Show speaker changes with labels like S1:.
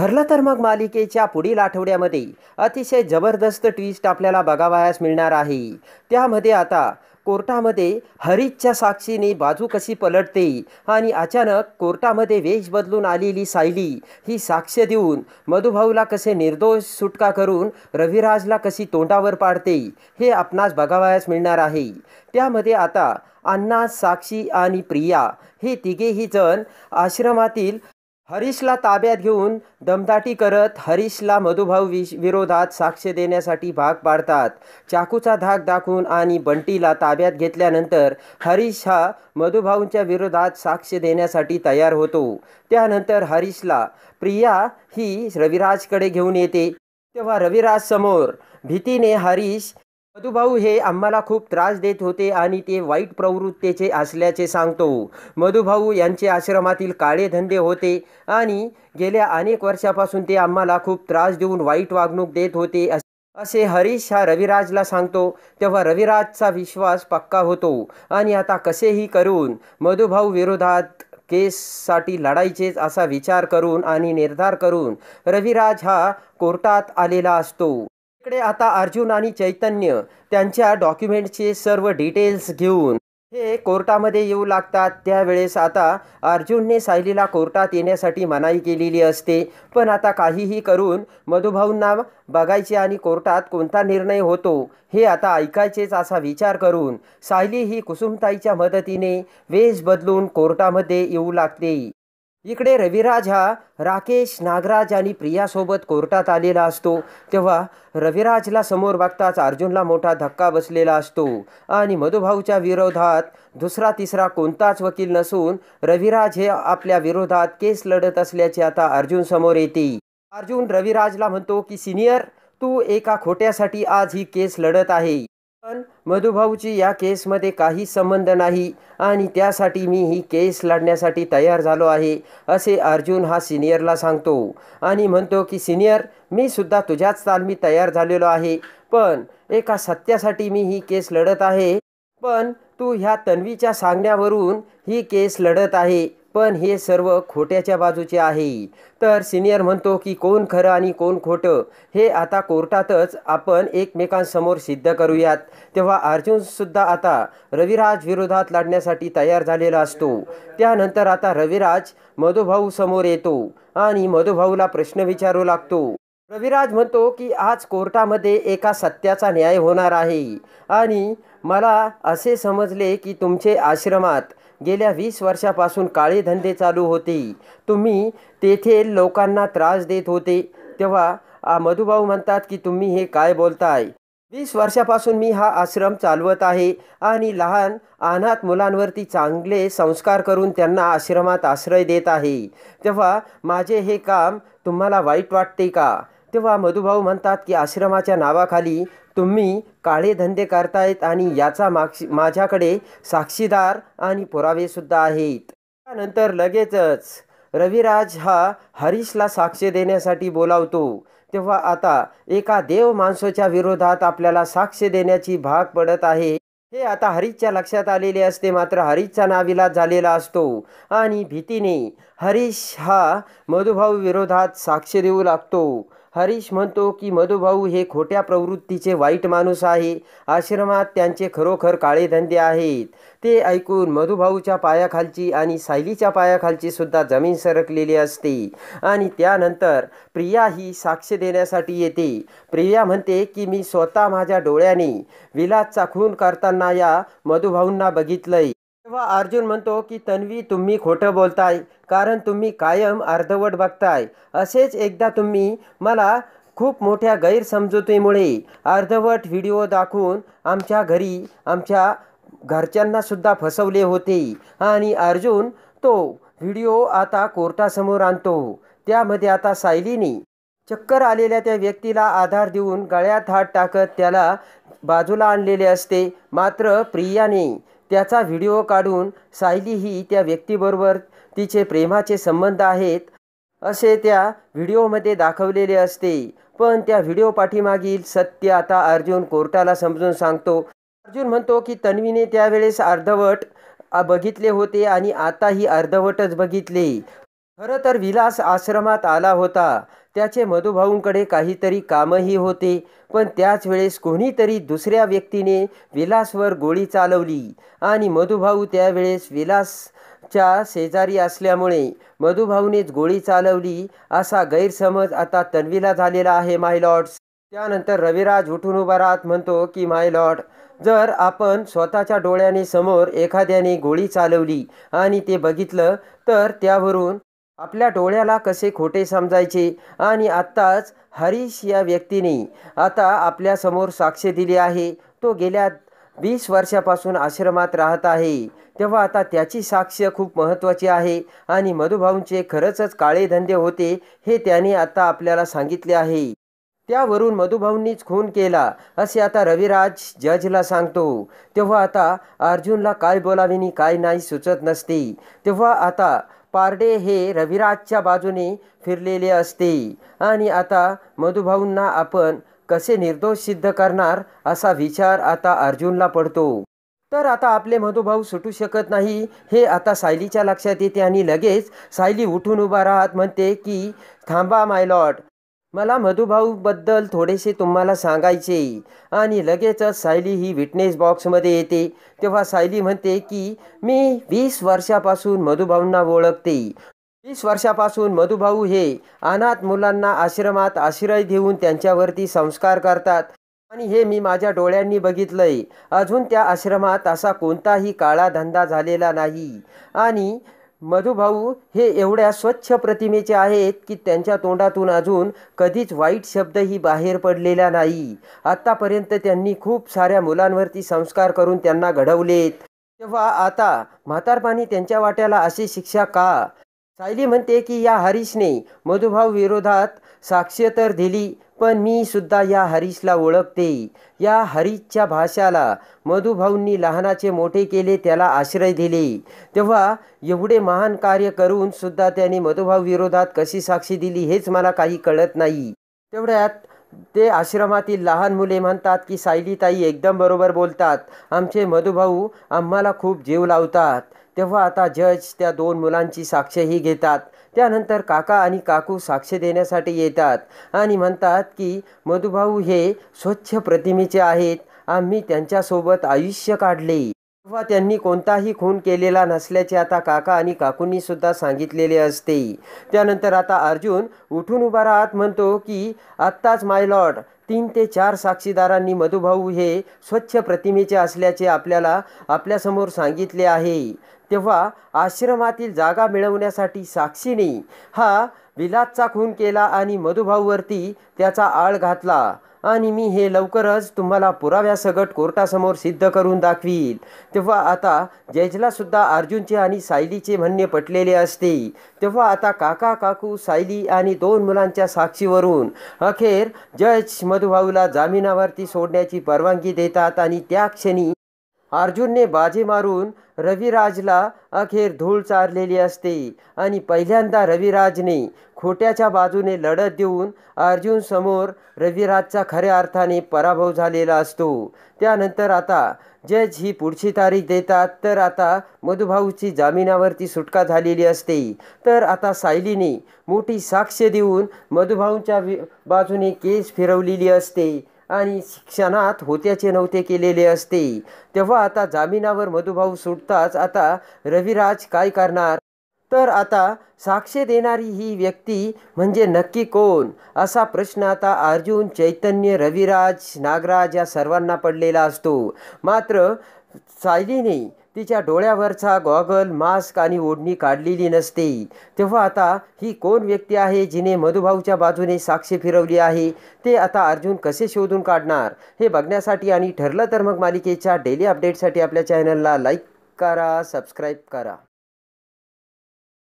S1: ठरलं तर मग मालिकेच्या पुढील आठवड्यामध्ये अतिशय जबरदस्त ट्विस्ट आपल्याला बघावयास मिळणार आहे त्यामध्ये आता कोर्टामध्ये हरीशच्या साक्षीने बाजू कशी पलटते आणि अचानक कोर्टामध्ये वेश बदलून आलेली सायली ही साक्ष देऊन मधुभाऊला कसे निर्दोष सुटका करून रविराजला कशी तोंडावर पाडते हे आपणास बघावयास मिळणार आहे त्यामध्ये आता अण्णा साक्षी आणि प्रिया हे तिघेही जण आश्रमातील हरीशला ताब्यात घेऊन दमदाटी करत हरीशला मधुभाऊ विश विरोधात साक्ष देण्यासाठी भाग पाडतात चाकूचा धाक दाखवून आणि बंटीला ताब्यात घेतल्यानंतर हरीश हा मधुभाऊंच्या विरोधात साक्ष देण्यासाठी तयार होतो त्यानंतर हरीशला प्रिया ही रविराजकडे घेऊन येते तेव्हा रविराज समोर भीतीने हरीश मधुभाऊ हे आम्हाला खूप त्रास देत होते आणि ते वाईट प्रवृत्तीचे असल्याचे सांगतो मधुभाऊ यांचे आश्रमातील काळे धंदे होते आणि गेल्या अनेक वर्षापासून ते आम्हाला खूप त्रास देऊन वाईट वागणूक देत होते असे हरीश हा रविराजला सांगतो तेव्हा रविराजचा विश्वास पक्का होतो आणि आता कसेही करून मधुभाऊ विरोधात केससाठी लढायचे असा विचार करून आणि निर्धार करून रविराज हा कोर्टात आलेला असतो इकडे आता अर्जुन आणि चैतन्य त्यांच्या डॉक्युमेंटचे सर्व डिटेल्स घेऊन हे कोर्टामध्ये येऊ लागतात त्यावेळेस आता अर्जुनने सायलीला कोर्टात येण्यासाठी मनाई केलेली असते पण आता काहीही करून मधुभाऊंना बघायचे आणि कोर्टात कोणता निर्णय होतो हे आता ऐकायचेच असा विचार करून सायली ही कुसुमताईच्या मदतीने वेश बदलून कोर्टामध्ये येऊ लागते इकडे रविराज हा राकेश नागराज आणि प्रियासोबत कोर्टात आलेला असतो तेव्हा रविराजला समोर बघताच अर्जुनला मोठा धक्का बसलेला असतो आणि मधुभाऊच्या विरोधात दुसरा तिसरा कोणताच वकील नसून रविराज हे आपल्या विरोधात केस लढत असल्याचे आता अर्जुन समोर येते अर्जुन रविराजला म्हणतो की सिनियर तू एका खोट्यासाठी आज ही केस लढत आहे पण मधुभाऊची या केसमध्ये काही संबंध नाही आणि त्यासाठी मी ही केस लढण्यासाठी तयार झालो आहे असे अर्जुन हा सिनियरला सांगतो आणि म्हणतो की सिनियर मी सुद्धा तुझ्याच तालमी तयार झालेलो आहे पण एका सत्यासाठी मी ही केस लढत आहे पण तू ह्या तन्वीच्या सांगण्यावरून ही केस लढत आहे पण हे सर्व खोट्याच्या बाजूचे आहे तर सिनियर म्हणतो की कोण खरं आणि कोण खोटं हे आता कोर्टातच आपण एकमेकांसमोर सिद्ध करूयात तेव्हा अर्जुनसुद्धा आता रविराज विरोधात लढण्यासाठी तयार झालेला असतो त्यानंतर आता रविराज मधुभाऊ समोर येतो आणि मधुभाऊला प्रश्न विचारू लागतो रविराज म्हणतो की आज कोर्टामध्ये एका सत्याचा न्याय होणार आहे आणि मला असे समजले की तुमचे आश्रमात गेल्या वीस वर्षापासून काळे धंदे चालू होते तुम्ही तेथे लोकांना त्रास देत होते तेव्हा मधुभाऊ म्हणतात की तुम्ही हे काय बोलताय वीस वर्षापासून मी हा आश्रम चालवत आहे आणि लहान अनाथ मुलांवरती चांगले संस्कार करून त्यांना आश्रमात आश्रय देत आहे तेव्हा माझे हे काम तुम्हाला वाईट वाटते का तेव्हा मधुभाऊ म्हणतात की आश्रमाच्या नावाखाली तुम्ही काळे धंदे करतायत आणि याचा मागशी माझ्याकडे साक्षीदार आणि पुरावेसुद्धा आहेत त्यानंतर लगेचच रविराज हा हरीशला साक्ष देण्यासाठी बोलावतो तेव्हा आता एका देव माणसाच्या विरोधात आपल्याला साक्ष देण्याची भाग पडत आहे हे आता हरीशच्या लक्षात आलेले असते मात्र हरीशचा नाविला झालेला असतो आणि भीतीने हरीश हा मधुभाऊ विरोधात साक्ष देऊ लागतो हरीश म्हणतो की मधुभाऊ हे खोट्या प्रवृत्तीचे वाईट माणूस आहे आश्रमात त्यांचे खरोखर काळे धंदे आहेत ते ऐकून मधुभाऊच्या पायाखालची आणि सायलीच्या पायाखालची सुद्धा जमीन सरकलेली असते आणि त्यानंतर प्रिया ही साक्ष देण्यासाठी येते प्रिया म्हणते की मी स्वतः माझ्या डोळ्याने विलासचा खून करताना या मधुभाऊंना बघितलंय तेव्हा अर्जुन म्हणतो की तन्वी तुम्ही खोटं बोलताय कारण तुम्ही कायम अर्धवट बघताय असेच एकदा तुम्ही मला खूप मोठ्या गैरसमजुतीमुळे अर्धवट व्हिडिओ दाखवून आमच्या घरी आमच्या घरच्यांनासुद्धा फसवले होते आणि अर्जुन तो व्हिडिओ आता कोर्टासमोर आणतो त्यामध्ये आता सायलीनी चक्कर आलेल्या त्या व्यक्तीला आधार देऊन गळ्यात हात टाकत त्याला बाजूला आणलेले असते मात्र प्रियाने त्याचा व्हिडिओ काढून सायली ही त्या व्यक्तीबरोबर तिचे प्रेमाचे संबंध आहेत असे त्या व्हिडिओमध्ये दाखवलेले असते पण त्या व्हिडिओ पाठीमागील सत्य आता अर्जुन कोर्टाला समजून सांगतो अर्जुन म्हणतो की तन्वीने त्यावेळेस अर्धवट बघितले होते आणि आताही अर्धवटच बघितले खरं तर विलास आश्रमात आला होता त्याचे मधुभाऊंकडे काहीतरी कामही होते पण त्याच वेळेस कोणीतरी दुसऱ्या व्यक्तीने विलासवर गोळी चालवली आणि मधुभाऊ त्यावेळेस विलासच्या शेजारी असल्यामुळे मधुभाऊनेच गोळी चालवली असा गैरसमज आता तन्वीला झालेला आहे माय त्यानंतर रविराज उठून उभारात म्हणतो की माय जर आपण स्वतःच्या डोळ्याने समोर एखाद्याने गोळी चालवली आणि ते बघितलं तर त्यावरून आपल्या डोळ्याला कसे खोटे समजायचे आणि आत्ताच हरीश या व्यक्तीने आता आपल्यासमोर साक्ष दिली आहे तो गेल्या वीस वर्षापासून आश्रमात राहत आहे तेव्हा आता त्याची साक्ष खूप महत्त्वाची आहे आणि मधुभाऊंचे खरंचच काळे धंदे होते हे त्याने आता आपल्याला सांगितले आहे त्यावरून मधुभाऊंनीच खून केला असे आता रविराज जजला सांगतो तेव्हा आता अर्जुनला काय बोलावेनी काय नाही सुचत नसते तेव्हा आता पारडे हे रविराजच्या बाजूने फिरलेले असते आणि आता मधुभाऊंना आपण कसे निर्दोष सिद्ध करणार असा विचार आता अर्जुनला पडतो तर आता आपले मधुभाऊ सुटू शकत नाही हे आता सायलीच्या लक्षात येते आणि लगेच सायली उठून उभा राहत म्हणते की थांबा माय लॉर्ड मला मधुभाऊबद्दल थोडेसे तुम्हाला सांगायचे आणि लगेचच सायली ही विटनेस बॉक्समध्ये येते तेव्हा सायली म्हणते की मी वीस वर्षापासून मधुभाऊंना ओळखते वीस वर्षापासून मधुभाऊ हे अनाथ मुलांना आश्रमात आश्रय देऊन त्यांच्यावरती संस्कार करतात आणि हे मी माझ्या डोळ्यांनी बघितलंय अजून त्या आश्रमात असा कोणताही काळा धंदा झालेला नाही आणि मधुभाऊ हे एवढ्या स्वच्छ प्रतिमेचे आहेत की त्यांच्या तोंडातून अजून कधीच वाईट शब्दही बाहेर पडलेला नाही आत्तापर्यंत त्यांनी खूप साऱ्या मुलांवरती संस्कार करून त्यांना घडवलेत तेव्हा आता म्हातारपाणी त्यांच्या वाट्याला अशी शिक्षा का सायली म्हणते की या हरीशने मधुभाऊ विरोधात साक्ष तर दिली पण मी सुद्धा या हरीशला ओळखते या हरीशच्या भाषाला मधुभाऊंनी लहानाचे मोठे केले त्याला आश्रय दिले तेव्हा एवढे महान कार्य करून सुद्धा त्याने मधुभाऊ विरोधात कशी साक्षी दिली हेच मला काही कळत नाही तेवढ्यात ते आश्रमातील लहान मुले म्हणतात की सायलीताई एकदम बरोबर बोलतात आमचे मधुभाऊ आम्हाला खूप जीव लावतात तेव्हा आता जज त्या दोन मुलांची साक्षही घेतात त्यानंतर काका आणि काकू साक्ष देण्यासाठी येतात आणि म्हणतात की मधुभाऊ हे स्वच्छ प्रतिमेचे आहेत आम्ही त्यांच्यासोबत आयुष्य काढले तेव्हा त्यांनी कोणताही खून केलेला नसल्याचे आता काका आणि काकूंनी सुद्धा सांगितलेले असते त्यानंतर आता अर्जुन उठून उभा राहत म्हणतो की आत्ताच माय लॉर्ड तीन ते चार साक्षीदारांनी मधुभाऊ हे स्वच्छ प्रतिमेचे असल्याचे आपल्याला आपल्यासमोर सांगितले आहे तेव्हा आश्रमातील जागा मिळवण्यासाठी साक्षीने हा विलातचा खून केला आणि मधुभाऊवरती त्याचा आळ घातला आणि मी हे लवकरच तुम्हाला पुराव्यासकट कोर्टासमोर सिद्ध करून दाखवील तेव्हा आता जयजलासुद्धा अर्जुनचे आणि सायलीचे म्हणणे पटलेले असते तेव्हा आता काका काकू सायली आणि दोन मुलांच्या साक्षीवरून अखेर जज मधुभाऊला जामिनावरती सोडण्याची परवानगी देतात आणि त्या क्षणी अर्जुनने बाजी मारून रविराजला अखेर धूळ चारलेली असते आणि पहिल्यांदा रविराजने खोट्याच्या बाजूने लढत देऊन अर्जुनसमोर रविराजचा खऱ्या अर्थाने पराभव झालेला असतो त्यानंतर आता जज ही पुढची तारीख देतात तर आता मधुभाऊची जामिनावरती सुटका झालेली असते तर आता सायलीने मोठी साक्ष देऊन मधुभाऊंच्या बाजूने केस फिरवलेली असते आणि शिक्षणात होत्याचे नव्हते केलेले असते तेव्हा आता जामिनावर मधुभाऊ सुटताच आता रविराज काय करणार तर आता साक्ष देणारी ही व्यक्ती म्हणजे नक्की कोण असा प्रश्न आता अर्जुन चैतन्य रविराज नागराज या सर्वांना पडलेला असतो मात्र सायलीने तिच्या डोळ्यावरचा गॉगल मास्क आणि ओढणी काढलेली नसते तेव्हा आता ही कोण व्यक्ती आहे जिने मधुभाऊच्या बाजूने साक्षी फिरवली आहे ते आता अर्जुन कसे शोधून काढणार हे बघण्यासाठी आणि ठरलं तर मग मालिकेच्या डेली अपडेटसाठी आपल्या चॅनलला लाईक करा सबस्क्राईब करा